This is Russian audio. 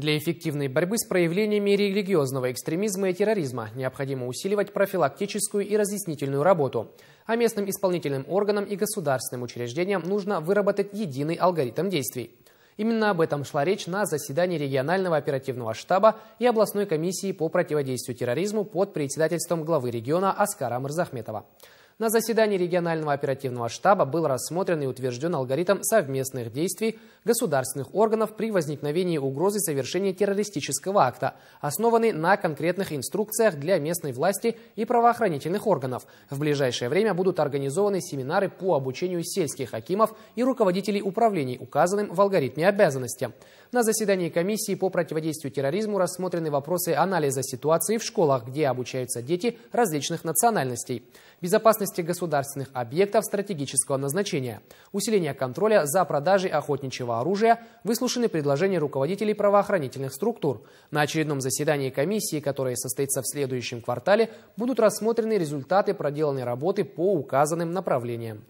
Для эффективной борьбы с проявлениями религиозного экстремизма и терроризма необходимо усиливать профилактическую и разъяснительную работу. А местным исполнительным органам и государственным учреждениям нужно выработать единый алгоритм действий. Именно об этом шла речь на заседании регионального оперативного штаба и областной комиссии по противодействию терроризму под председательством главы региона Аскара Мырзахметова. На заседании регионального оперативного штаба был рассмотрен и утвержден алгоритм совместных действий государственных органов при возникновении угрозы совершения террористического акта, основанный на конкретных инструкциях для местной власти и правоохранительных органов. В ближайшее время будут организованы семинары по обучению сельских акимов и руководителей управлений, указанным в алгоритме обязанности. На заседании комиссии по противодействию терроризму рассмотрены вопросы анализа ситуации в школах, где обучаются дети различных национальностей. Безопасность безопасности государственных объектов стратегического назначения, усиление контроля за продажей охотничьего оружия, выслушаны предложения руководителей правоохранительных структур. На очередном заседании комиссии, которое состоится в следующем квартале, будут рассмотрены результаты проделанной работы по указанным направлениям.